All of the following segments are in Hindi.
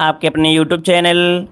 आपके अपने यूट्यूब चैनल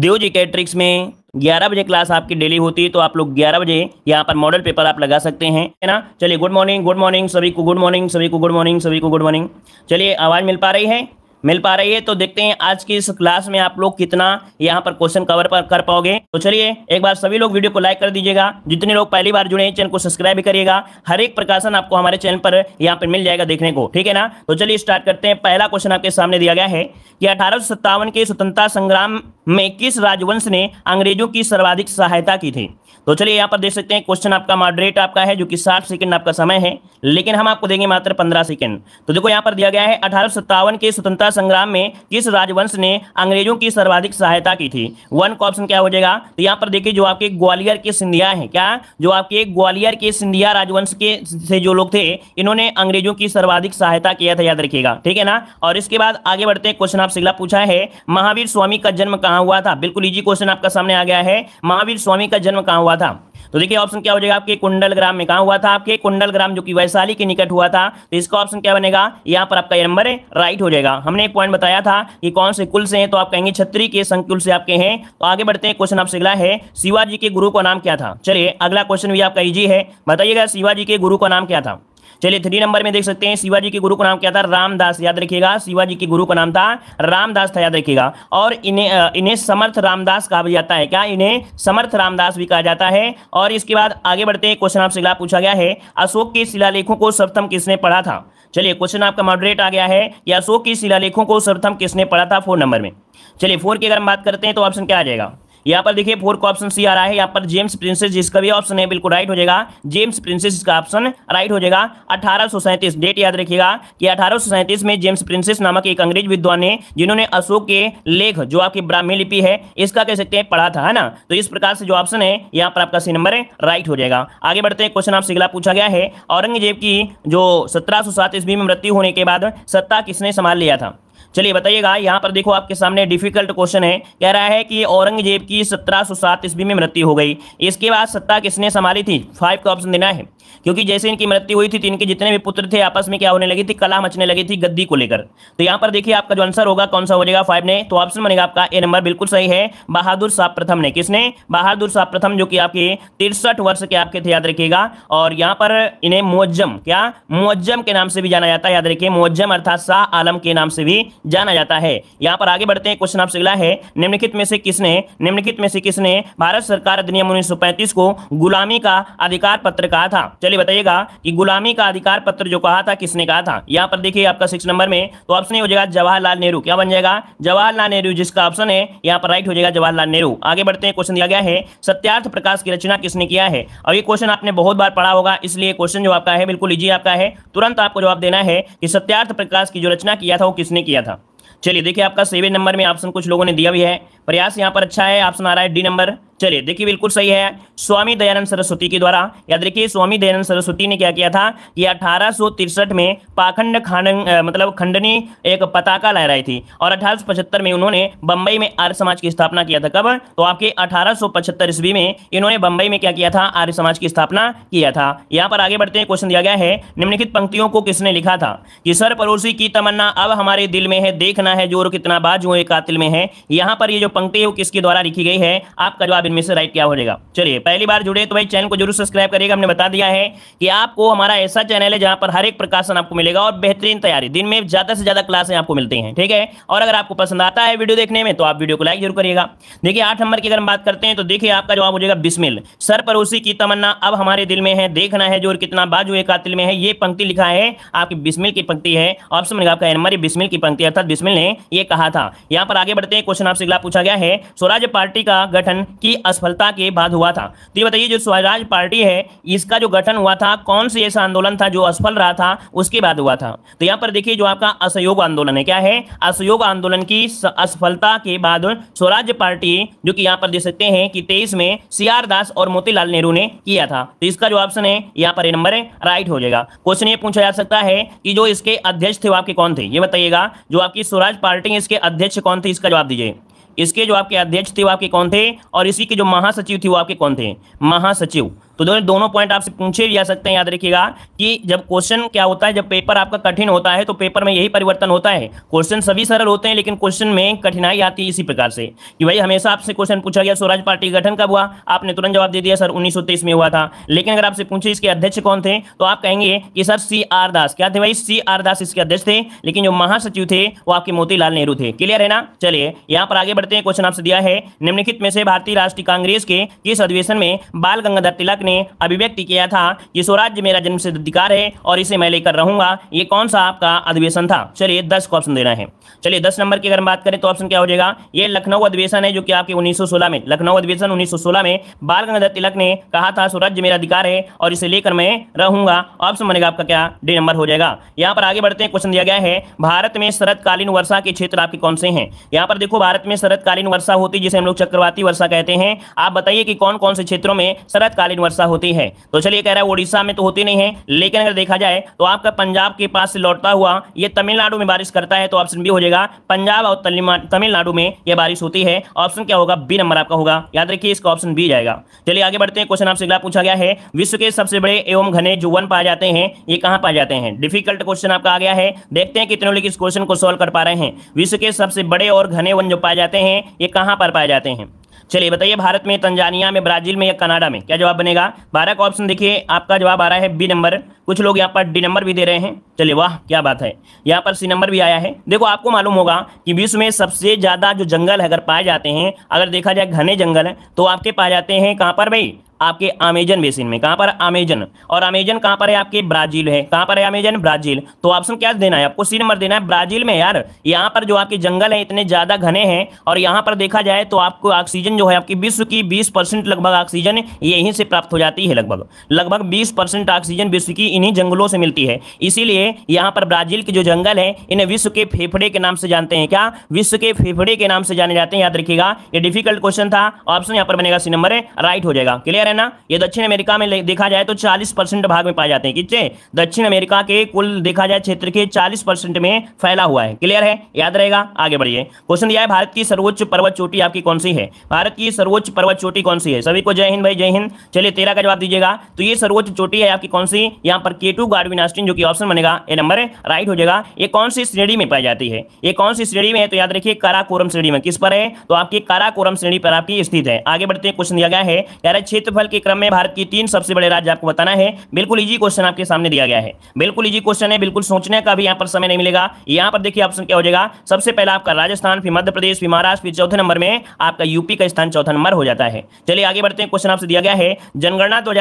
देव जी के ट्रिक्स में 11 बजे क्लास आपकी डेली होती है तो आप लोग 11 बजे यहाँ पर मॉडल पेपर आप लगा सकते हैं है ना चलिए गुड मॉर्निंग गुड मॉर्निंग सभी को गुड मॉर्निंग सभी को गुड मॉर्निंग सभी को गुड मॉर्निंग चलिए आवाज़ मिल पा रही है मिल पा रही है तो देखते हैं आज की इस क्लास में आप लोग कितना यहाँ पर क्वेश्चन कवर पर कर पाओगे तो चलिए एक बार सभी लोग वीडियो को लाइक कर दीजिएगा जितने लोग पहली बार जुड़े हैं चैनल को सब्सक्राइब भी करिएगा हर एक प्रकाशन आपको हमारे चैनल पर यहाँ पर मिल जाएगा देखने को ठीक है ना तो चलिए स्टार्ट करते हैं पहला क्वेश्चन आपके सामने दिया गया है कि अठारह के स्वतंत्रता संग्राम में किस राजवंश ने अंग्रेजों की सर्वाधिक सहायता की थी तो चलिए यहाँ पर देख सकते हैं क्वेश्चन आपका मॉडरेट आपका है जो कि 60 सेकंड आपका समय है लेकिन हम आपको देंगे मात्र 15 सेकंड तो देखो यहाँ पर दिया गया है अठारह के स्वतंत्रता संग्राम में किस राजवंश ने अंग्रेजों की सर्वाधिक सहायता की थी वन का ऑप्शन क्या हो जाएगा तो यहाँ पर देखिए जो आपके ग्वालियर के सिंधिया है क्या जो आपके ग्वालियर के सिंधिया राजवंश के से जो लोग थे इन्होंने अंग्रेजों की सर्वाधिक सहायता किया था याद रखिएगा ठीक है ना और इसके बाद आगे बढ़ते हैं क्वेश्चन आपसे पूछा है महावीर स्वामी का जन्म कहाँ कहाँ हुआ था बिल्कुल इजी क्वेश्चन आपका सामने आ गया है महावीर स्वामी का जन्म कहाँ हुआ था तो देखिए ऑप्शन क्या हो जाएगा आपके कुंडल ग्राम में कहा हुआ था आपके कुंडल ग्राम जो कि वैशाली के निकट हुआ था तो इसका ऑप्शन क्या बनेगा यहाँ पर आपका नंबर राइट हो जाएगा हमने एक पॉइंट बताया था कि कौन से कुल से हैं तो आप कहेंगे छत्री के संकुल से आपके हैं तो आगे बढ़ते हैं क्वेश्चन आपसे अगला है शिवाजी के गुरु का नाम क्या था चलिए अगला क्वेश्चन भी आपका ईजी है बताइएगा शिवाजी के गुरु का नाम क्या था चलिए थ्री नंबर में देख सकते हैं शिवाजी के गुरु का नाम क्या था रामदास याद रखिएगा शिवाजी के गुरु का नाम था रामदास था याद रखिएगा और इन्हें इन्हें समर्थ रामदास कहा जाता है क्या इन्हें समर्थ रामदास भी कहा जाता है और इसके बाद आगे बढ़ते हैं क्वेश्चन आपसे पूछा गया है अशोक के शिलालेखों को सर्वप्रथम किसने पढ़ा था चलिए क्वेश्चन आपका मॉडरेट आ गया है कि अशोक के शिलालेखों को सर्वप्रथम किसने पढ़ा था फोर नंबर में चलिए फोर की अगर हम बात करते हैं तो ऑप्शन क्या आ जाएगा यहाँ पर देखिए फोर का ऑप्शन सी आ रहा है यहाँ पर जेम्स प्रिंसेस जिसका भी ऑप्शन है बिल्कुल राइट हो जाएगा जेम्स प्रिंसेस का ऑप्शन राइट हो जाएगा अठारह डेट याद रखिएगा कि अठारह में जेम्स प्रिंसेस नामक एक अंग्रेज विद्वान ने जिन्होंने अशोक के लेख जो आपकी ब्राह्मी लिपि है इसका कह सकते हैं पढ़ा था है ना तो इस प्रकार से जो ऑप्शन है यहाँ पर आपका सी नंबर राइट हो जाएगा आगे बढ़ते हैं क्वेश्चन आपसे अगला पूछा गया है औरंगजेब की जो सत्रह ईस्वी में मृत्यु होने के बाद सत्ता किसने संभाल लिया था चलिए बताइएगा यहाँ पर देखो आपके सामने डिफिकल्ट क्वेश्चन है कह रहा है कि औरंगजेब की सत्रह सौ ईस्वी में मृत्यु हो गई इसके बाद सत्ता किसने संभाली थी फाइव का ऑप्शन देना है क्योंकि जैसे इनकी मृत्यु हुई थी तो इनके जितने भी पुत्र थे आपस में क्या होने लगी थी कला मचने लगी थी गद्दी को लेकर तो यहाँ पर देखिए आपका जो आंसर होगा कौन सा हो जाएगा फाइव ने तो ऑप्शन बनेगा आपका ए नंबर बिल्कुल सही है बहादुर साहब प्रथम ने किसने बहादुर साहब प्रथम जो कि आपके तिरसठ वर्ष के आपके थे याद रखिएगा और यहाँ पर इन्हें मुज्जम क्या मुज्जम के नाम से भी जाना जाता है याद रखिए मुज्जम अर्थात शाह आलम के नाम से भी जाना जाता है यहाँ पर आगे बढ़ते हैं क्वेश्चन आपसे अगला है निम्नलिखित में से किसने निम्नलिखित में से किसने भारत सरकार अधिनियम उन्नीस को गुलामी का अधिकार पत्र कहा था चलिए बताइएगा कि गुलामी का अधिकार पत्र जो कहा था किसने कहा था यहाँ पर देखिए आपका सिक्स नंबर में तो ऑप्शन हो जाएगा जवाहरलाल नेहरू क्या बन जाएगा जवाहरलाल नेहरू जिसका ऑप्शन है यहाँ पर राइट हो जाएगा जवाहरलाल नेहरू आगे बढ़ते हैं क्वेश्चन दिया गया है सत्यार्थ प्रकाश की रचना किसने किया है और ये क्वेश्चन आपने बहुत बार पढ़ा होगा इसलिए क्वेश्चन जो आपका है बिल्कुल लीजिए आपका है तुरंत आपको जवाब देना है कि सत्यार्थ प्रकाश की जो रचना किया था वो किसने किया था चलिए देखिए आपका सेवन नंबर में ऑप्शन कुछ लोगों ने दिया भी है प्रयास यहाँ पर अच्छा है ऑप्शन आ रहा है डी नंबर चलिए देखिए बिल्कुल सही है स्वामी दयानंद सरस्वती के द्वारा याद रखिए स्वामी दयानंद सरस्वती ने क्या किया था कि अठारह में पाखंड खान मतलब खंडनी एक पताका लहराई थी और अठारह में उन्होंने बंबई में आर्य समाज की स्थापना किया था कब तो आपके अठारह ईस्वी में इन्होंने बंबई में क्या किया था आर्य समाज की स्थापना किया था यहाँ पर आगे बढ़ते हैं क्वेश्चन दिया गया है निम्नलिखित पंक्तियों को किसने लिखा था कि सर पड़ोसी की तमन्ना अब हमारे दिल में है देखना है जोर कितना एक कातिल में है यहाँ पर ये जो पंक्ति है वो किसके द्वारा लिखी गई है आपका जवाब इनमें से राइट क्या हो जाएगा चलिए पहली बार जुड़े तो भाई चैनल को जरूर सब्सक्राइब करिएगा हमने बता दिया है कि आपको हमारा ऐसा चैनल है जहां पर हर एक प्रकाशन आपको मिलेगा और बेहतरीन तैयारी दिन में ज्यादा से ज्यादा क्लासें आपको मिलती हैं ठीक है और अगर आपको पसंद आता है वीडियो देखने में तो आप वीडियो को लाइक जरूर करिएगा देखिए आठ नंबर की अगर हम बात करते हैं तो देखिए आपका जवाब हो जाएगा बिस्मिल सर पर की तमन्ना अब हमारे दिल में है देखना है जो कितना बाजू एक कातिल में है ये पंक्ति लिखा है आपकी बिस्मिल की पंक्ति है ऑप्शन आपका नंबर बिस्मिल की पंक्ति अर्थात बिस्मिल ने यह कहा था यहाँ पर आगे बढ़ते हैं क्वेश्चन आपसे पूछा गया है स्वराज पार्टी का गठन की असफलता के बाद हुआ था तो ये बताइए जो स्वराज पार्टी है इसका जो गठन हुआ था कौन से ऐसा आंदोलन था जो असफल रहा था उसके बाद हुआ था तो यहाँ पर देखिए जो आपका असहयोग आंदोलन है क्या है असहयोग आंदोलन की असफलता के बाद स्वराज पार्टी जो कि यहाँ पर देख सकते हैं कि तेईस में सी दास और मोतीलाल नेहरू ने किया था तो इसका जो ऑप्शन है यहाँ पर नंबर है राइट हो जाएगा क्वेश्चन ये पूछा जा सकता है कि जो इसके अध्यक्ष थे वो आपके कौन थे ये बताइएगा जो आपकी स्वराज पार्टी इसके अध्यक्ष कौन थे इसका जवाब दीजिए इसके जो आपके अध्यक्ष थे वो आपके कौन थे और इसी के जो महासचिव थे वो आपके कौन थे महासचिव तो दोनों दोनों पॉइंट आपसे पूछे जा सकते हैं याद रखिएगा कि जब क्वेश्चन क्या होता है जब पेपर आपका कठिन होता है तो पेपर में यही परिवर्तन होता है क्वेश्चन सभी सरल होते हैं लेकिन क्वेश्चन में कठिनाई आती है इसी प्रकार से कि भाई हमेशा आपसे क्वेश्चन पूछा गया स्वराज पार्टी गठन कब हुआ आपने तुरंत जवाब दे दिया सर उन्नीस में हुआ था लेकिन अगर आपसे पूछे इसके अध्यक्ष कौन थे तो आप कहेंगे कि सर सी आर दास क्या थे भाई सी आर दास इसके अध्यक्ष थे लेकिन जो महासचिव थे वो आपके मोतीलाल नेहरू थे क्लियर है ना चलिए यहाँ पर आगे बढ़ते हैं क्वेश्चन आपसे दिया है निम्नलिखित में से भारतीय राष्ट्रीय कांग्रेस के किस अधिवेशन में बाल गंगाधर तिलक ने अभिव्यक्ति किया था कि स्वराज्य मेरा जन्म सिद्ध अधिकार है और इसे मैं लेकर रहूंगा ये कौन सा आपका अधिवेशन था चलिए दस को ऑप्शन देना है चलिए दस नंबर की अगर बात करें तो ऑप्शन क्या हो जाएगा ये लखनऊ अधिवेशन है जो कि आपके उन्नीस में लखनऊ अधिवेशन उन्नीस में बाल गंगाधर तिलक ने कहा था स्वराज्य मेरा अधिकार है और इसे लेकर मैं रहूंगा ऑप्शन बनेगा आपका क्या डी नंबर हो जाएगा यहाँ पर आगे बढ़ते हैं क्वेश्चन दिया गया है भारत में शरतकालीन वर्षा के क्षेत्र आपके कौन से हैं यहाँ पर देखो भारत में शरतकालीन वर्षा होती जिसे हम लोग चक्रवाती वर्षा कहते हैं आप बताइए कि कौन कौन से क्षेत्रों में शरतकालीन वर्षा वर्षा होती है तो चलिए कह रहा है उड़ीसा में तो होती नहीं है लेकिन अगर देखा जाए तो आपका पंजाब के पास से लौटता हुआ ये तमिलनाडु में बारिश करता है तो ऑप्शन बी हो जाएगा पंजाब और तमिलनाडु में यह बारिश होती है ऑप्शन क्या होगा बी नंबर आपका होगा याद रखिए इसका ऑप्शन बी जाएगा चलिए आगे बढ़ते हैं क्वेश्चन आपसे अगला पूछा गया है विश्व के सबसे बड़े एवं घने जो वन पाए जाते हैं ये कहाँ पाए जाते हैं डिफिकल्ट क्वेश्चन आपका आ गया है देखते हैं कितने लोग इस क्वेश्चन को सोल्व कर पा रहे हैं विश्व के सबसे बड़े और घने वन जो पाए जाते हैं ये कहाँ पर पाए जाते हैं चलिए बताइए भारत में तंजानिया में ब्राजील में या कनाडा में क्या जवाब बनेगा बारह बारह का ऑप्शन देखिए आपका जवाब आ रहा है बी नंबर कुछ लोग यहाँ पर डी नंबर भी दे रहे हैं चलिए वाह क्या बात है यहाँ पर सी नंबर भी आया है देखो आपको मालूम होगा कि विश्व में सबसे ज़्यादा जो जंगल है अगर पाए जाते हैं अगर देखा जाए घने जंगल तो आपके पाए जाते हैं कहाँ पर भाई आपके अमेजन बेसिन में कहां पर अमेजन और अमेजन कहां पर है आपके ब्राजील है कहां पर है अमेजन ब्राजील तो ऑप्शन क्या देना है आपको सी नंबर देना है ब्राजील में यार यहां पर जो आपके जंगल है इतने ज़्यादा घने हैं और यहां पर देखा जाए तो आपको ऑक्सीजन जो है आपकी विश्व की बीस परसेंट लगभग ऑक्सीजन यहीं से प्राप्त हो जाती है लगभग लगभग बीस परसेंट ऑक्सीजन विश्व की इन्हीं जंगलों से मिलती है इसीलिए यहाँ पर ब्राजील के जो जंगल है इन्हें विश्व के फेफड़े के नाम से जानते हैं क्या विश्व के फेफड़े के नाम से जाने जाते हैं याद रखिएगा ये डिफिकल्ट क्वेश्चन था ऑप्शन यहाँ पर बनेगा सी नंबर राइट हो जाएगा क्लियर है ना ये दक्षिण अमेरिका में देखा जाए तो 40 परसेंट भाग में पाए जाते हैं कितने दक्षिण अमेरिका के कुल देखा जाए क्षेत्र के 40 परसेंट में फैला हुआ है क्लियर है याद रहेगा आगे बढ़िए क्वेश्चन दिया है भारत की सर्वोच्च पर्वत चोटी आपकी कौन सी है भारत की सर्वोच्च पर्वत चोटी कौन सी है सभी को जय हिंद भाई जय हिंद चलिए तेरह का जवाब दीजिएगा तो ये सर्वोच्च चोटी है आपकी कौन सी यहाँ पर केटू गार्डविन जो कि ऑप्शन बनेगा ये नंबर राइट हो जाएगा ये कौन सी श्रेणी में पाई जाती है ये कौन सी श्रेणी में है तो याद रखिए काराकोरम श्रेणी में किस पर है तो आपकी काराकोरम श्रेणी पर आपकी स्थित है आगे बढ़ते हैं क्वेश्चन दिया गया है क्षेत्र क्षेत्रफल के क्रम में भारत की तीन सबसे बड़े राज्य आपको बताना है बिल्कुल इजी क्वेश्चन आपके सामने दिया गया है बिल्कुल इजी क्वेश्चन है बिल्कुल सोचने का भी यहाँ पर समय नहीं मिलेगा यहाँ पर देखिए ऑप्शन क्या हो जाएगा सबसे पहला आपका राजस्थान फिर मध्य प्रदेश फिर महाराष्ट्र फिर चौथे नंबर में आपका यूपी का स्थान चौथा नंबर हो जाता है चलिए आगे बढ़ते हैं क्वेश्चन आपसे दिया गया है जनगणना दो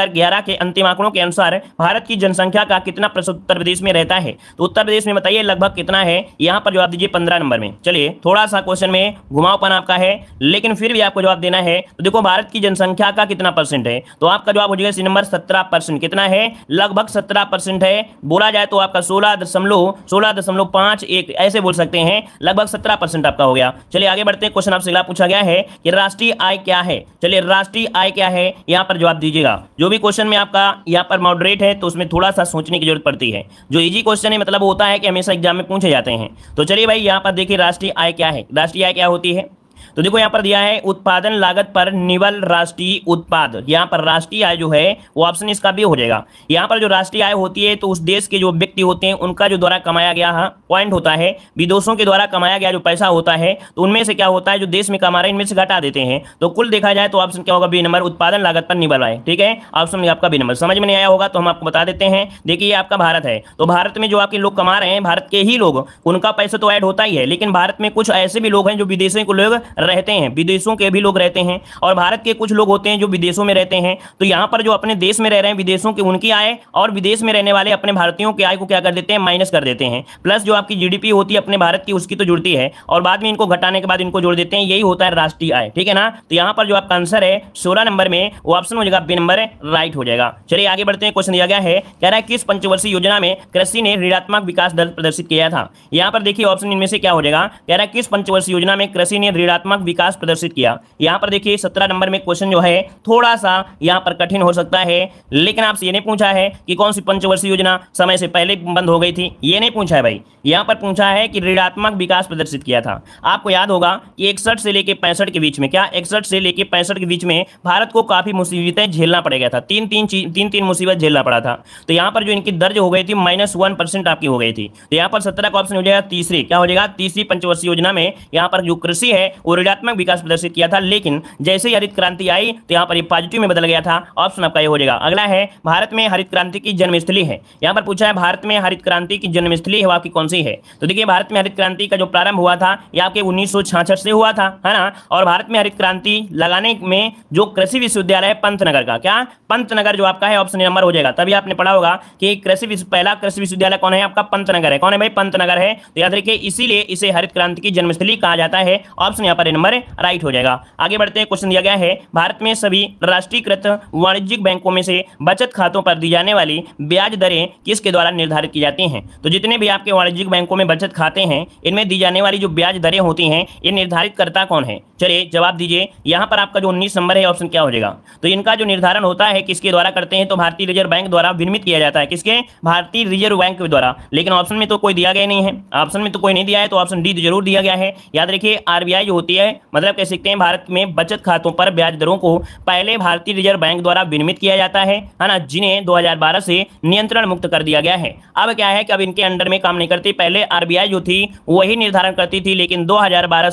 के अंतिम आंकड़ों के अनुसार भारत की जनसंख्या का कितना प्रतिशत उत्तर प्रदेश में रहता है तो उत्तर प्रदेश में बताइए लगभग कितना है यहाँ पर जवाब दीजिए पंद्रह नंबर में चलिए थोड़ा सा क्वेश्चन में घुमावपन आपका है लेकिन फिर भी आपको जवाब देना है तो देखो भारत की जनसंख्या का कितना परसेंट परसेंट है तो आपका जवाब हो जाएगा इसी नंबर सत्रह परसेंट कितना है लगभग सत्रह परसेंट है बोला जाए तो आपका सोलह दशमलव सोलह दशमलव पांच एक ऐसे बोल सकते हैं लगभग सत्रह परसेंट आपका हो गया चलिए आगे बढ़ते हैं क्वेश्चन आपसे अगला पूछा गया है कि राष्ट्रीय आय क्या है चलिए राष्ट्रीय आय क्या है यहाँ पर जवाब दीजिएगा जो भी क्वेश्चन में आपका यहाँ पर मॉडरेट है तो उसमें थोड़ा सा सोचने की जरूरत पड़ती है जो इजी क्वेश्चन है मतलब होता है कि हमेशा एग्जाम में पूछे जाते हैं तो चलिए भाई यहाँ पर देखिए राष्ट्रीय आय क्या है राष्ट्रीय आय क्या होती है तो देखो यहां पर दिया है उत्पादन लागत पर निवल राष्ट्रीय उत्पाद यहां पर राष्ट्रीय आय जो है वो ऑप्शन इसका भी हो जाएगा यहां पर जो राष्ट्रीय आय होती है तो उस देश के जो व्यक्ति होते हैं उनका जो द्वारा कमाया गया पॉइंट होता है विदेशों के द्वारा कमाया गया जो पैसा होता है तो उनमें से क्या होता है जो देश में कमा रहे इनमें से घटा देते हैं तो कुल देखा जाए तो ऑप्शन क्या होगा बी नंबर उत्पादन लागत पर निवल आय ठीक है ऑप्शन आपका बी नंबर समझ में नहीं आया होगा तो हम आपको बता देते हैं देखिए आपका भारत है तो भारत में जो आपके लोग कमा रहे हैं भारत के ही लोग उनका पैसा तो ऐड होता ही है लेकिन भारत में कुछ ऐसे भी लोग हैं जो विदेशों के लोग रहते हैं विदेशों के भी लोग रहते हैं और भारत के कुछ लोग होते हैं जो विदेशों में रहते हैं तो यहाँ पर जो अपने देश में रह रहे हैं विदेशों के उनकी आय और विदेश में रहने वाले अपने भारतीयों की आय को क्या कर देते हैं माइनस कर देते हैं प्लस जो आपकी जीडीपी होती है अपने भारत की उसकी तो जुड़ती है और बाद में इनको घटाने के बाद इनको जोड़ देते हैं यही होता है राष्ट्रीय आय ठीक है ना तो यहाँ पर जो आपका आंसर है सोलह नंबर में वो ऑप्शन हो जाएगा बी नंबर राइट हो जाएगा चलिए आगे बढ़ते हैं क्वेश्चन दिया गया है कह रहा है किस पंचवर्षीय योजना में कृषि ने ऋणात्मक विकास दर प्रदर्शित किया था यहाँ पर देखिए ऑप्शन इनमें से क्या हो जाएगा कह रहा है किस पंचवर्षीय योजना में कृषि ने ऋणात्मक सकारात्मक विकास प्रदर्शित किया यहाँ पर देखिए सत्रह नंबर में क्वेश्चन जो है थोड़ा सा यहाँ पर कठिन हो सकता है लेकिन आपसे ये नहीं पूछा है कि कौन सी पंचवर्षीय योजना समय से पहले बंद हो गई थी ये नहीं पूछा है भाई यहाँ पर पूछा है कि ऋणात्मक विकास प्रदर्शित किया था आपको याद होगा कि इकसठ से लेकर पैंसठ के बीच में क्या इकसठ से लेकर पैंसठ के बीच में भारत को काफ़ी मुसीबतें झेलना पड़ गया था तीन तीन तीन तीन मुसीबत झेलना पड़ा था तो यहाँ पर जो इनकी दर्ज हो गई थी माइनस आपकी हो गई थी तो यहाँ पर सत्रह का ऑप्शन हो जाएगा तीसरी क्या हो जाएगा तीसरी पंचवर्षीय योजना में यहाँ पर जो कृषि है वो ऋणात्मक विकास प्रदर्शित किया था लेकिन जैसे ही हरित क्रांति आई तो यहाँ पर पॉजिटिव में बदल गया था ऑप्शन आपका ये हो जाएगा अगला है भारत में हरित क्रांति की जन्मस्थली है यहाँ पर पूछा है भारत में हरित क्रांति की जन्मस्थली है आपकी कौन सी है तो देखिए भारत में हरित क्रांति का जो प्रारंभ हुआ था यह आपके उन्नीस से हुआ था है ना और भारत में हरित क्रांति लगाने में जो कृषि विश्वविद्यालय है पंतनगर का क्या पंतनगर जो आपका है ऑप्शन नंबर हो जाएगा तभी आपने पढ़ा होगा कि कृषि पहला कृषि विश्वविद्यालय कौन है आपका पंतनगर है कौन है भाई पंतनगर है तो याद रखिए इसीलिए इसे हरित क्रांति की जन्मस्थली कहा जाता है ऑप्शन यहाँ पर हमारे नंबर राइट हो जाएगा आगे बढ़ते हैं क्वेश्चन दिया गया है भारत में सभी राष्ट्रीयकृत वाणिज्यिक बैंकों में से बचत खातों पर दी जाने वाली ब्याज दरें किसके द्वारा निर्धारित की जाती हैं तो जितने भी आपके वाणिज्यिक बैंकों में बचत खाते हैं इनमें दी जाने वाली जो ब्याज दरें होती हैं ये निर्धारित करता कौन है चलिए जवाब दीजिए यहाँ पर आपका जो उन्नीस नंबर है ऑप्शन क्या हो जाएगा तो इनका जो निर्धारण होता है किसके द्वारा करते हैं तो भारतीय रिजर्व बैंक द्वारा विनमित किया जाता है किसके भारतीय रिजर्व बैंक के द्वारा लेकिन ऑप्शन में तो कोई दिया गया नहीं है ऑप्शन में तो कोई नहीं दिया है तो ऑप्शन डी जरूर दिया गया है याद रखिए आरबीआई जो होती है है मतलब कह सकते हैं भारत में बचत खातों पर ब्याज दरों को पहले भारतीय रिजर्व बैंक द्वारा विनियमित किया जाता है है ना जिन्हें 2012 से नियंत्रण मुक्त कर दिया गया है अब क्या है कि अब इनके अंडर में काम नहीं करती पहले आर जो थी वही निर्धारण करती थी लेकिन दो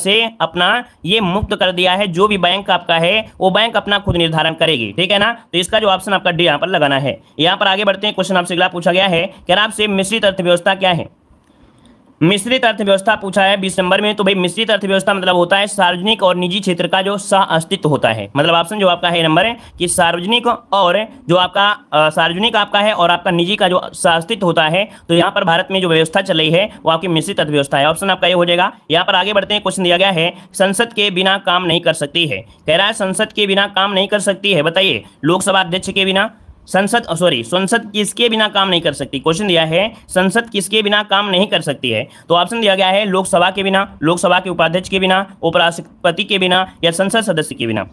से अपना ये मुक्त कर दिया है जो भी बैंक आपका है वो बैंक अपना खुद निर्धारण करेगी ठीक है ना तो इसका जो ऑप्शन आपका डी यहाँ पर लगाना है यहाँ पर आगे बढ़ते हैं क्वेश्चन आपसे पूछा गया है कि आपसे मिश्रित अर्थव्यवस्था क्या है मिश्रित अर्थव्यवस्था पूछा है बीस नंबर में तो भाई मिश्रित अर्थव्यवस्था मतलब होता है सार्वजनिक और निजी क्षेत्र का जो सह अस्तित्व होता है मतलब ऑप्शन जो आपका है नंबर है कि सार्वजनिक और जो आपका सार्वजनिक आपका है और आपका निजी का जो सह अस्तित्व होता है तो यहाँ पर भारत में जो व्यवस्था चल रही है वो आपकी मिश्रित अर्थव्यवस्था है ऑप्शन आपका ये हो जाएगा यहाँ पर आगे बढ़ते हैं क्वेश्चन दिया गया है संसद के बिना काम नहीं कर सकती है कह रहा है संसद के बिना काम नहीं कर सकती है बताइए लोकसभा अध्यक्ष के बिना संसद सॉरी संसद किसके बिना काम नहीं कर सकती क्वेश्चन दिया है संसद किसके बिना काम नहीं कर सकती है तो ऑप्शन दिया गया है लोकसभा के बिना लोकसभा के उपाध्यक्ष के बिना उपराष्ट्रपति के बिना या संसद सदस्य के बिना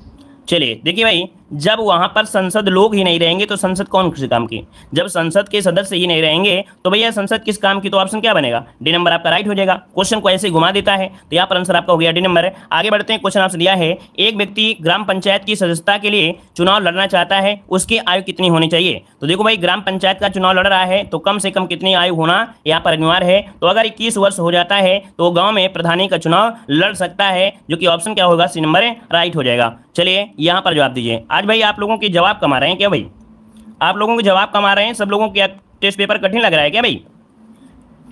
चलिए देखिए भाई जब वहाँ पर संसद लोग ही नहीं रहेंगे तो संसद कौन किस काम की जब संसद के सदस्य ही नहीं रहेंगे तो भैया संसद किस काम की तो ऑप्शन क्या बनेगा डी नंबर आपका राइट हो जाएगा क्वेश्चन को ऐसे घुमा देता है तो यहाँ पर आंसर आपका हो गया डी नंबर आगे बढ़ते हैं क्वेश्चन आपसे दिया है एक व्यक्ति ग्राम पंचायत की सदस्यता के लिए चुनाव लड़ना चाहता है उसकी आयु कितनी होनी चाहिए तो देखो भाई ग्राम पंचायत का चुनाव लड़ रहा है तो कम से कम कितनी आयु होना यहाँ पर अनिवार्य है तो अगर इक्कीस वर्ष हो जाता है तो गाँव में प्रधानी का चुनाव लड़ सकता है जो कि ऑप्शन क्या होगा सी नंबर राइट हो जाएगा चलिए यहाँ पर जवाब दीजिए आज भाई आप लोगों के जवाब कमा रहे हैं क्या भाई आप लोगों के जवाब कमा रहे हैं सब लोगों के टेस्ट पेपर कठिन लग रहा है क्या भाई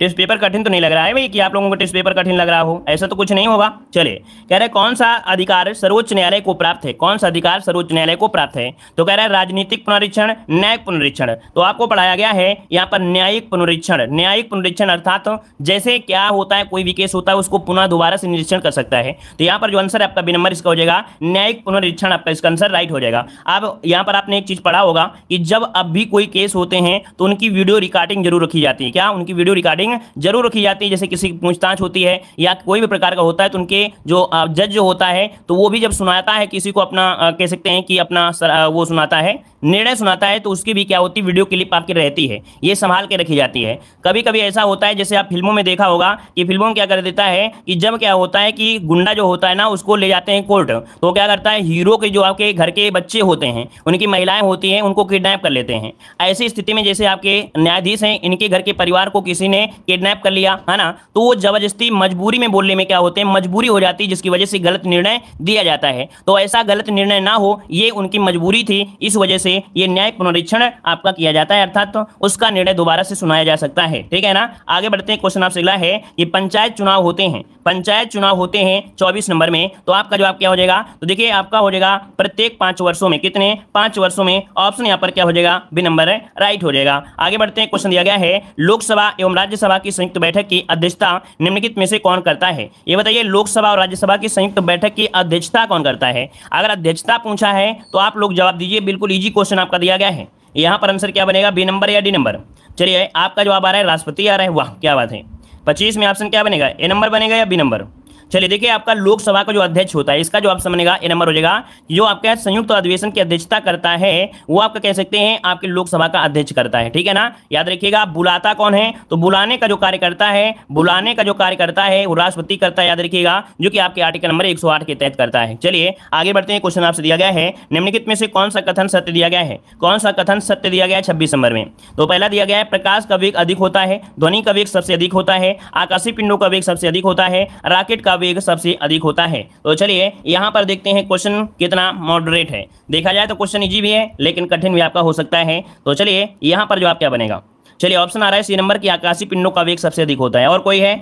टेस्ट पेपर कठिन तो नहीं लग रहा है भाई कि आप लोगों को टेस्ट पेपर कठिन लग रहा हो ऐसा तो कुछ नहीं होगा चले कह रहे कौन सा अधिकार सर्वोच्च न्यायालय को प्राप्त है कौन सा अधिकार सर्वोच्च न्यायालय को प्राप्त है तो कह रहे हैं राजनीतिक पुनरीक्षण न्यायिक पुनरीक्षण तो आपको पढ़ाया गया है यहाँ पर न्यायिक पुनरीक्षण न्यायिक पुनरीक्षण अर्थात जैसे क्या होता है कोई भी केस होता है उसको पुनः दोबारा से निरीक्षण कर सकता है तो यहाँ पर जो आंसर आपका बी नंबर इसका हो जाएगा न्यायिक पुनरीक्षण आपका इसका आंसर राइट हो जाएगा अब यहाँ पर आपने एक चीज पढ़ा होगा कि जब अब भी कोई केस होते हैं तो उनकी वीडियो रिकॉर्डिंग जरूर रखी जाती है क्या उनकी वीडियो रिकॉर्डिंग मीटिंग जरूर रखी जाती है जैसे किसी की पूछताछ होती है या कोई भी प्रकार का होता है तो उनके जो जज जो होता है तो वो भी जब सुनाता है किसी को अपना कह सकते हैं कि अपना वो सुनाता है निर्णय सुनाता है तो उसकी भी क्या होती है वीडियो क्लिप आपकी रहती है ये संभाल के रखी जाती है कभी कभी ऐसा होता है जैसे आप फिल्मों में देखा होगा कि फिल्मों में क्या कर देता है कि जब क्या होता है कि गुंडा जो होता है ना उसको ले जाते हैं कोर्ट तो क्या करता है हीरो के जो आपके घर के बच्चे होते हैं उनकी महिलाएं होती हैं उनको किडनैप कर लेते हैं ऐसी स्थिति में जैसे आपके न्यायाधीश हैं इनके घर के परिवार को किसी ने किडनैप कर लिया है ना तो वो जबरदस्ती मजबूरी में बोलने में क्या होते हैं मजबूरी हो जाती है जिसकी वजह से गलत निर्णय दिया जाता है तो ऐसा गलत निर्णय ना हो ये उनकी मजबूरी थी इस वजह से ये न्याय पुनरीक्षण आपका किया जाता है अर्थात तो उसका निर्णय दोबारा से सुनाया जा सकता है ठीक है ना आगे बढ़ते हैं क्वेश्चन आपसे अगला है ये पंचायत चुनाव होते हैं पंचायत चुनाव होते हैं चौबीस नंबर में तो आपका जवाब क्या हो जाएगा तो देखिए आपका हो जाएगा प्रत्येक पांच वर्षों में कितने पांच वर्षों में ऑप्शन यहाँ पर क्या हो जाएगा बी नंबर राइट हो जाएगा आगे बढ़ते हैं क्वेश्चन दिया गया है लोकसभा एवं राज्यसभा लोकसभा की संयुक्त बैठक की अध्यक्षता निम्नलिखित में से कौन करता है ये बताइए लोकसभा और राज्यसभा की संयुक्त बैठक की अध्यक्षता कौन करता है अगर अध्यक्षता पूछा है तो आप लोग जवाब दीजिए बिल्कुल ईजी क्वेश्चन आपका दिया गया है यहाँ पर आंसर क्या बनेगा बी नंबर या डी नंबर चलिए आपका जवाब आ रहा है राष्ट्रपति आ रहा है वाह क्या बात है पच्चीस में ऑप्शन क्या बनेगा ए नंबर बनेगा या बी नंबर चलिए देखिए आपका लोकसभा का जो अध्यक्ष होता है इसका जो आप समझेगा ए नंबर हो जाएगा जो आपका संयुक्त अधिवेशन की अध्यक्षता करता है वो आपका कह सकते हैं आपके लोकसभा का अध्यक्ष करता है ठीक है ना याद रखिएगा बुलाता कौन है तो बुलाने का जो कार्य करता है बुलाने का जो कार्य करता है वो राष्ट्रपति करता है याद रखिएगा जो कि आपके आर्टिकल नंबर एक के तहत करता है चलिए आगे बढ़ते हैं क्वेश्चन आपसे दिया गया है निम्नलिखित में से कौन सा कथन सत्य दिया गया है कौन सा कथन सत्य दिया गया है छब्बीस नंबर में तो पहला दिया गया है प्रकाश का वेग अधिक होता है ध्वनि का वेग सबसे अधिक होता है आकाशीय पिंडों का वेग सबसे अधिक होता है राकेट का वेग सबसे अधिक होता है तो चलिए यहाँ पर देखते हैं क्वेश्चन कितना मॉडरेट है देखा जाए तो क्वेश्चन ईजी भी है लेकिन कठिन भी आपका हो सकता है तो चलिए यहाँ पर जवाब क्या बनेगा चलिए ऑप्शन आ रहा है सी नंबर की आकाशी पिंडों का वेग सबसे अधिक होता है और कोई है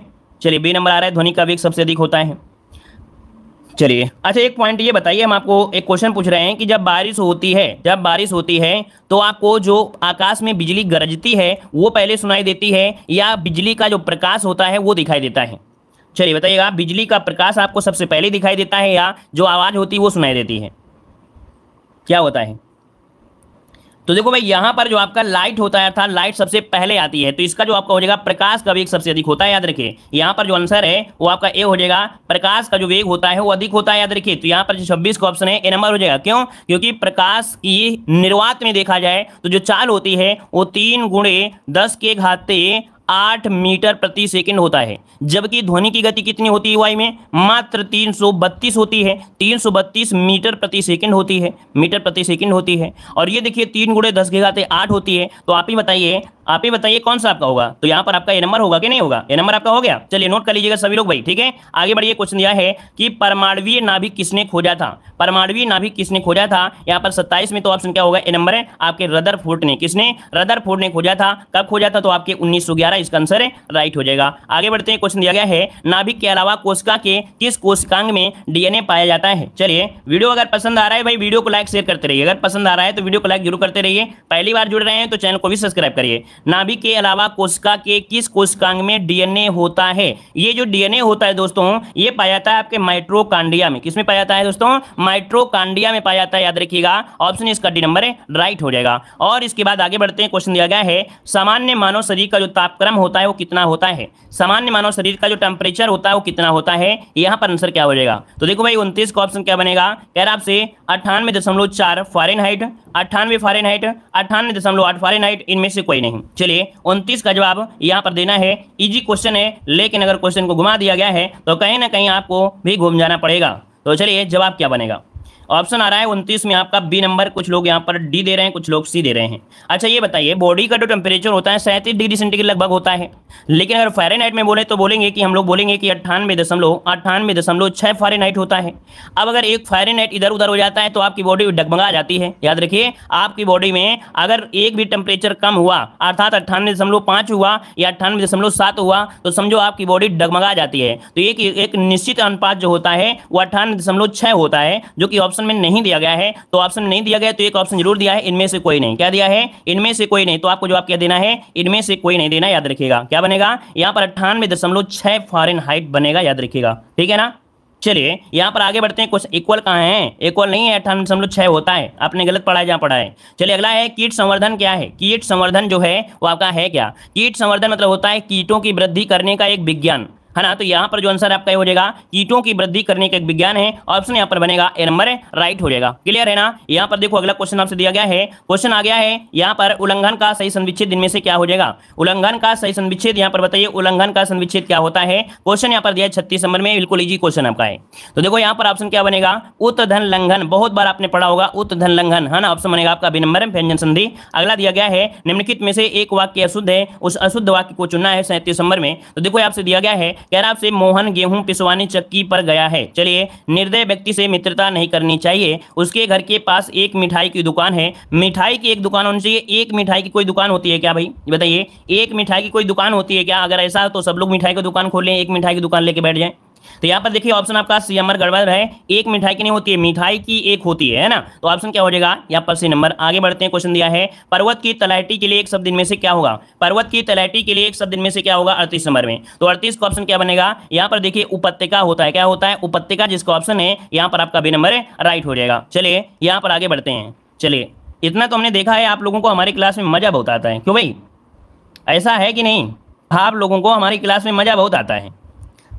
चलिए बी नंबर आ रहा है ध्वनि का वेग सबसे अधिक होता है चलिए अच्छा एक पॉइंट ये बताइए हम आपको एक क्वेश्चन पूछ रहे हैं कि जब बारिश होती है जब बारिश होती है तो आपको जो आकाश में बिजली गरजती है वो पहले सुनाई देती है या बिजली का जो प्रकाश होता है वो दिखाई देता है चलिए बताइएगा बिजली का प्रकाश आपको सबसे पहले दिखाई देता है या जो आवाज़ होती है वो सुनाई देती है क्या होता है तो देखो भाई यहाँ पर जो आपका लाइट होता है अर्थात लाइट सबसे पहले आती है तो इसका जो आपका हो जाएगा प्रकाश का वेग सबसे अधिक होता है याद रखिए यहाँ पर जो आंसर है वो आपका ए हो जाएगा प्रकाश का जो वेग होता है वो अधिक होता है याद रखिए तो यहाँ पर जो 26 का ऑप्शन है ए नंबर हो जाएगा क्यों क्योंकि प्रकाश की निर्वात में देखा जाए तो जो चाल होती है वो तीन गुणे के घाते आठ मीटर प्रति सेकंड होता है जबकि ध्वनि की गति कितनी होती है वायु में मात्र तीन सौ बत्तीस होती है तीन सौ बत्तीस मीटर प्रति सेकंड होती है मीटर प्रति सेकंड होती है और ये देखिए तीन गुड़े दस के घाते आठ होती है तो आप ही बताइए आप ही बताइए कौन सा आपका होगा तो यहाँ पर आपका ये नंबर होगा कि नहीं होगा ये नंबर आपका हो गया चलिए नोट कर लीजिएगा सभी लोग भाई ठीक है आगे बढ़िए क्वेश्चन दिया है कि परमाणवीय नाभिक किसने खोजा था परमाणवीय नाभिक किसने खोजा था यहाँ पर सत्ताईस में तो ऑप्शन क्या होगा ये नंबर है आपके रदर ने किसने रदर ने खोजा था कब खोजा था तो आपके उन्नीस हमारा इसका आंसर राइट हो जाएगा आगे बढ़ते हैं क्वेश्चन दिया गया है नाभिक के अलावा कोशिका के किस कोशिकांग में डीएनए पाया जाता है चलिए वीडियो अगर पसंद आ रहा है भाई वीडियो को लाइक शेयर करते रहिए अगर पसंद आ रहा है तो वीडियो को लाइक जरूर करते रहिए पहली बार जुड़ रहे हैं तो चैनल को भी सब्सक्राइब करिए नाभिक के अलावा कोशिका के किस कोशिकांग में डीएनए होता है ये जो डीएनए होता है दोस्तों ये पाया जाता है आपके माइट्रोकांडिया में किसमें पाया जाता है दोस्तों माइट्रोकांडिया में पाया जाता है याद रखिएगा ऑप्शन इसका डी नंबर राइट हो जाएगा और इसके बाद आगे बढ़ते हैं क्वेश्चन दिया गया है सामान्य मानव शरीर का जो तापक्रम गर्म होता है वो कितना होता है सामान्य मानव शरीर का जो टेम्परेचर होता है वो कितना होता है यहाँ पर आंसर क्या हो जाएगा तो देखो भाई उनतीस का ऑप्शन क्या बनेगा कह रहा आपसे अट्ठानवे दशमलव चार फॉरन हाइट अट्ठानवे फॉरन हाइट अट्ठानवे दशमलव आठ फॉरन हाइट इनमें से कोई नहीं चलिए उनतीस का जवाब यहाँ पर देना है इजी क्वेश्चन है लेकिन अगर क्वेश्चन को घुमा दिया गया है तो कहीं ना कहीं आपको भी घूम जाना पड़ेगा तो चलिए जवाब क्या बनेगा ऑप्शन आ रहा है उनतीस में आपका बी नंबर कुछ लोग यहाँ पर डी दे रहे हैं कुछ लोग सी दे रहे हैं अच्छा ये बताइए बॉडी का जो टेम्परेचर होता है सैंतीस डिग्री सेंटीग्रेड लगभग होता है लेकिन अगर फारेनहाइट में बोले तो बोलेंगे कि हम लोग बोलेंगे कि अट्ठानवे दशमलव अट्ठानवे दशमलव छः फारेनहाइट होता है अब अगर एक फारेनहाइट इधर उधर हो जाता है तो आपकी बॉडी डगमगा जाती है याद रखिए आपकी बॉडी में अगर एक भी टेम्परेचर कम हुआ अर्थात अट्ठानवे दशमलव पाँच हुआ या अट्ठानवे दशमलव सात हुआ तो समझो आपकी बॉडी डगमगा जाती है तो एक, एक निश्चित अनुपात जो होता है वो अट्ठानवे दशमलव छः होता है जो कि ऑप्शन ऑप्शन में नहीं दिया गया है तो ऑप्शन नहीं दिया गया तो एक ऑप्शन जरूर दिया है इनमें से कोई नहीं क्या दिया है इनमें से कोई नहीं तो आपको जवाब क्या देना है इनमें से कोई नहीं देना याद रखेगा क्या बनेगा यहाँ पर अट्ठानवे दशमलव छः फॉरन हाइट बनेगा याद रखेगा ठीक है ना चलिए यहाँ पर आगे बढ़ते हैं कुछ इक्वल कहाँ है इक्वल नहीं है अठानवे दशमलव छः होता है आपने गलत पढ़ा है जहाँ पढ़ा है चलिए अगला है कीट संवर्धन क्या है कीट संवर्धन जो है वो आपका है क्या कीट संवर्धन मतलब होता है कीटों की वृद्धि करने का एक विज्ञान है ना तो यहाँ पर जो आंसर आपका हो जाएगा कीटों की वृद्धि करने का एक विज्ञान है ऑप्शन यहाँ पर बनेगा ए नंबर राइट हो जाएगा क्लियर है ना यहाँ पर देखो अगला क्वेश्चन आपसे दिया गया है क्वेश्चन आ गया है यहाँ पर उल्लंघन का सही संविच्छेद इनमें से क्या हो जाएगा उल्लंघन का सही संविच्छेद यहाँ पर बताइए उल्लंघन का संविच्छेद क्या होता है क्वेश्चन यहाँ पर दिया छत्तीस नंबर में बिल्कुल ईजी क्वेश्चन आपका है तो देखो यहाँ पर ऑप्शन क्या बनेगा उत्त धन लंघन बहुत बार आपने पढ़ा होगा उत्त धन लंघन है ना ऑप्शन बनेगा आपका बी नंबर व्यंजन संधि अगला दिया गया है निम्नलिखित में से एक वाक्य अशुद्ध है उस अशुद्ध वाक्य को चुनना है सैंतीस नंबर में तो देखो आपसे दिया गया है कैराब से मोहन गेहूं पिसवाने चक्की पर गया है चलिए निर्दय व्यक्ति से मित्रता नहीं करनी चाहिए उसके घर के पास एक मिठाई की दुकान है मिठाई की एक दुकान होनी चाहिए एक मिठाई की कोई दुकान होती है क्या भाई बताइए एक मिठाई की कोई दुकान होती है क्या अगर ऐसा तो सब लोग मिठाई की दुकान खोलें एक मिठाई की दुकान लेके बैठ जाए तो यहाँ पर देखिए ऑप्शन आपका सी नंबर गड़बड़ है एक मिठाई की नहीं होती है मिठाई की एक होती है ना तो ऑप्शन क्या हो जाएगा यहाँ पर सी नंबर आगे बढ़ते हैं क्वेश्चन दिया है पर्वत की तलैटी के लिए एक शब्द में से क्या होगा पर्वत की तलैटी के लिए एक शब्द में से क्या होगा अड़तीस नंबर में तो अड़तीस का ऑप्शन क्या बनेगा यहाँ पर देखिए उपत्यका होता है क्या होता है उपत्यका जिसका ऑप्शन है यहाँ पर आपका बी नंबर राइट हो जाएगा चलिए यहाँ पर आगे बढ़ते हैं चलिए इतना तो हमने देखा है आप लोगों को हमारी क्लास में मज़ा बहुत आता है क्यों भाई ऐसा है कि नहीं आप लोगों को हमारी क्लास में मज़ा बहुत आता है